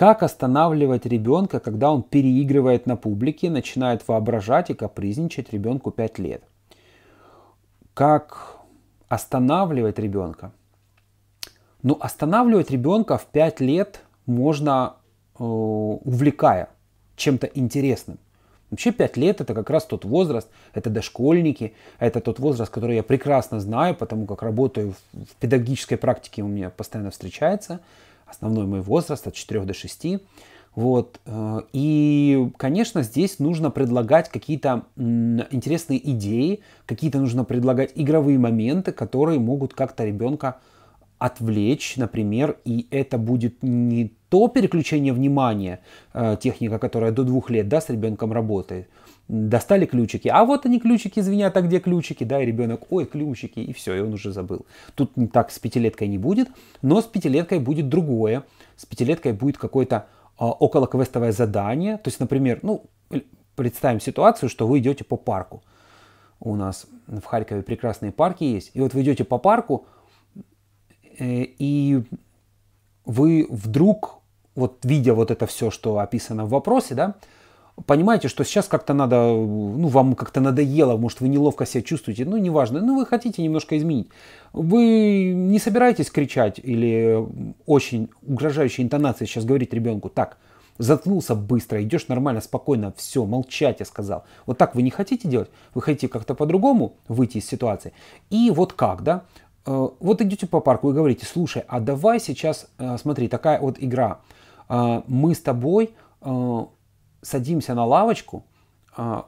Как останавливать ребенка, когда он переигрывает на публике, начинает воображать и капризничать ребенку 5 лет? Как останавливать ребенка? Ну, останавливать ребенка в 5 лет можно, э, увлекая чем-то интересным. Вообще 5 лет это как раз тот возраст, это дошкольники, это тот возраст, который я прекрасно знаю, потому как работаю в педагогической практике, у меня постоянно встречается – основной мой возраст от 4 до 6. Вот. Э, и, конечно, здесь нужно предлагать какие-то интересные идеи, какие-то нужно предлагать игровые моменты, которые могут как-то ребенка отвлечь, например, и это будет не то переключение внимания, э, техника, которая до двух лет да, с ребенком работает, достали ключики. А вот они ключики звенят, а где ключики? Да, и ребенок, ой, ключики, и все, и он уже забыл. Тут так с пятилеткой не будет, но с пятилеткой будет другое. С пятилеткой будет какое-то э, околоквестовое задание. То есть, например, ну, представим ситуацию, что вы идете по парку. У нас в Харькове прекрасные парки есть. И вот вы идете по парку, э, и вы вдруг, вот видя вот это все, что описано в вопросе, да, понимаете, что сейчас как-то надо, ну, вам как-то надоело, может, вы неловко себя чувствуете, ну, неважно, ну, вы хотите немножко изменить. Вы не собираетесь кричать или очень угрожающей интонацией сейчас говорить ребенку, так, заткнулся быстро, идешь нормально, спокойно, все, молчать, я сказал. Вот так вы не хотите делать, вы хотите как-то по-другому выйти из ситуации. И вот как, да, э, вот идете по парку и говорите, слушай, а давай сейчас, э, смотри, такая вот игра, э, мы с тобой садимся на лавочку, а,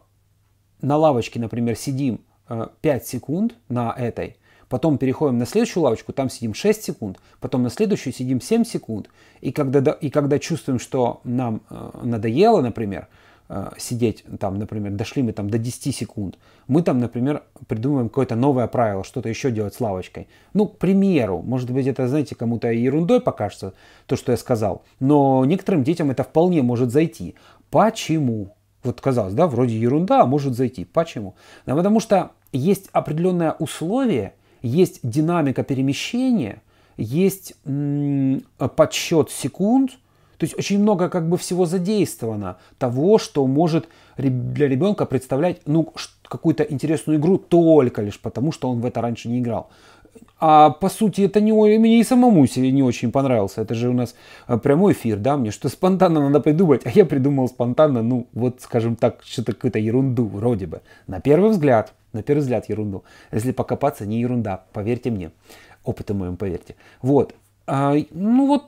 на лавочке, например, сидим 5 а, секунд на этой, потом переходим на следующую лавочку, там сидим 6 секунд, потом на следующую сидим 7 секунд, и когда, и когда чувствуем, что нам а, надоело, например, Э, сидеть там, например, дошли мы там до 10 секунд, мы там, например, придумываем какое-то новое правило, что-то еще делать с лавочкой. Ну, к примеру, может быть, это, знаете, кому-то ерундой покажется, то, что я сказал, но некоторым детям это вполне может зайти. Почему? Вот казалось, да, вроде ерунда, а может зайти. Почему? Да, потому что есть определенное условие, есть динамика перемещения, есть м- подсчет секунд – то есть очень много как бы всего задействовано того, что может для ребенка представлять ну, какую-то интересную игру только лишь потому, что он в это раньше не играл. А по сути это не мне и самому себе не очень понравился. Это же у нас э, прямой эфир, да? Мне что спонтанно надо придумать, а я придумал спонтанно, ну вот, скажем так, что-то какую-то ерунду вроде бы. На первый взгляд, на первый взгляд ерунду. Если покопаться, не ерунда, поверьте мне опытом моем, поверьте. Вот. А, ну вот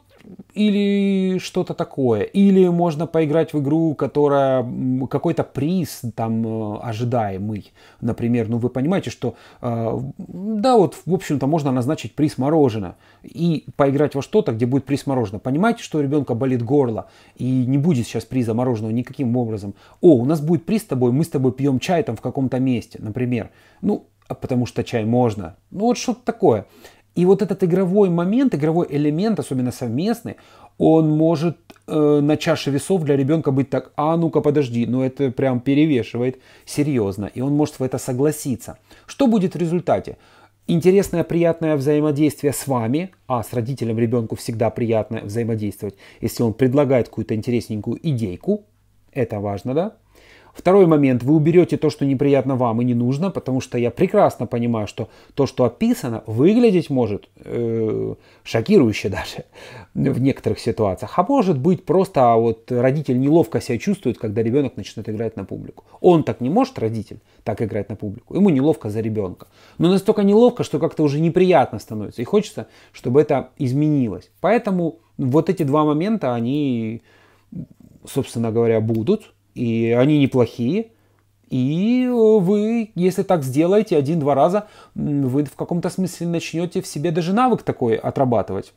или что-то такое. Или можно поиграть в игру, которая какой-то приз там э, ожидаемый. Например, ну вы понимаете, что э, да, вот в общем-то можно назначить приз мороженое и поиграть во что-то, где будет приз мороженое. Понимаете, что у ребенка болит горло и не будет сейчас приза мороженого никаким образом. О, у нас будет приз с тобой, мы с тобой пьем чай там в каком-то месте, например. Ну, а потому что чай можно. Ну вот что-то такое. И вот этот игровой момент, игровой элемент, особенно совместный, он может э, на чаше весов для ребенка быть так, а ну-ка подожди, ну это прям перевешивает серьезно, и он может в это согласиться. Что будет в результате? интересное, приятное взаимодействие с вами, а с родителем ребенку всегда приятно взаимодействовать, если он предлагает какую-то интересненькую идейку, это важно, да? Второй момент. Вы уберете то, что неприятно вам и не нужно, потому что я прекрасно понимаю, что то, что описано, выглядеть может э, шокирующе даже в некоторых ситуациях. А может быть просто а вот родитель неловко себя чувствует, когда ребенок начинает играть на публику. Он так не может, родитель, так играть на публику. Ему неловко за ребенка. Но настолько неловко, что как-то уже неприятно становится. И хочется, чтобы это изменилось. Поэтому вот эти два момента, они, собственно говоря, будут и они неплохие. И э, вы, если так сделаете один-два раза, вы в каком-то смысле начнете в себе даже навык такой отрабатывать.